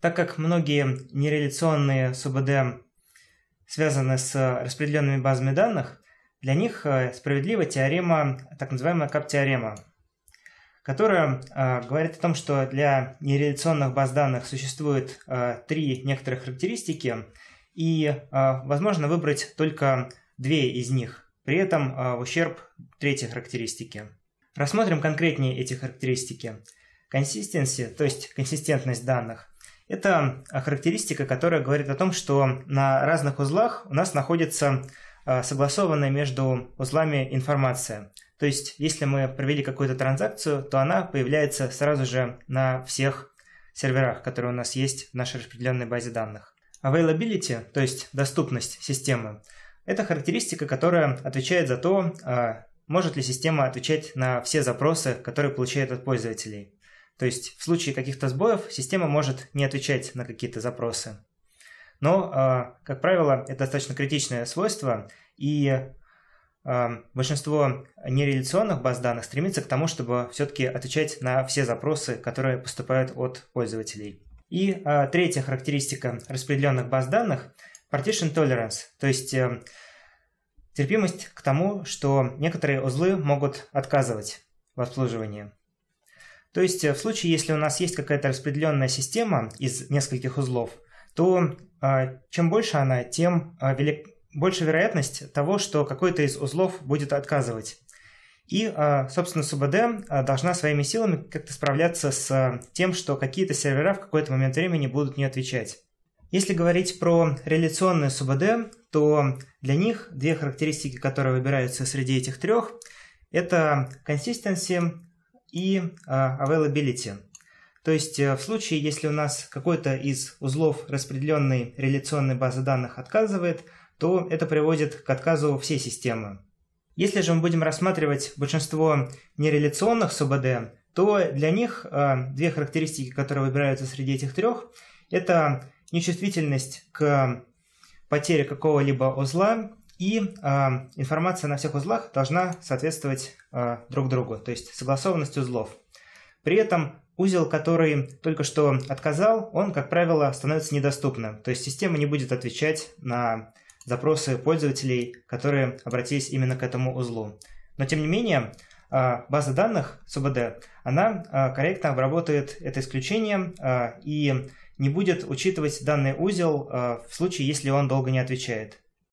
Так как многие нереляционные СУБД связаны с распределенными базами данных, для них э, справедлива теорема, так называемая КАП-теорема, которая э, говорит о том, что для нереляционных баз данных существует э, три некоторых характеристики, и возможно выбрать только две из них, при этом в ущерб третьей характеристики. Рассмотрим конкретнее эти характеристики. Консистенции, то есть консистентность данных, это а, характеристика, которая говорит о том, что на разных узлах у нас находится а, согласованная между узлами информация. То есть, если мы провели какую-то транзакцию, то она появляется сразу же на всех серверах, которые у нас есть в нашей распределенной базе данных. Availability, то есть доступность системы, это характеристика, которая отвечает за то, а, может ли система отвечать на все запросы, которые получает от пользователей. То есть в случае каких-то сбоев система может не отвечать на какие-то запросы. Но, а, как правило, это достаточно критичное свойство, и а, большинство нереляционных баз данных стремится к тому, чтобы все-таки отвечать на все запросы, которые поступают от пользователей. И а, третья характеристика распределенных баз данных – partition tolerance, то есть э, терпимость к тому, что некоторые узлы могут отказывать в обслуживании. То есть э, в случае, если у нас есть какая-то распределенная система из нескольких узлов, то а, чем больше она, тем а, велик... больше вероятность того, что какой-то из узлов будет отказывать. И, а, собственно, СУБД должна своими силами как-то справляться с тем, что какие-то сервера в какой-то момент времени будут не отвечать. Если говорить про реляционные СУБД, то для них две характеристики, которые выбираются среди этих трех, это consistency, и а, availability. То есть э, в случае, если у нас какой-то из узлов распределенной реляционной базы данных отказывает, то это приводит к отказу всей системы. Если же мы будем рассматривать большинство нереляционных СУБД, то для них а, две характеристики, которые выбираются среди этих трех, это нечувствительность к потере какого-либо узла и э, информация на всех узлах должна соответствовать э, друг другу, то есть согласованность узлов. При этом узел, который только что отказал, он, как правило, становится недоступным. То есть система не будет отвечать на запросы пользователей, которые обратились именно к этому узлу. Но тем не менее, а, база данных СУБД, она корректно обработает это исключение и не будет учитывать данный узел в случае, если он долго не отвечает.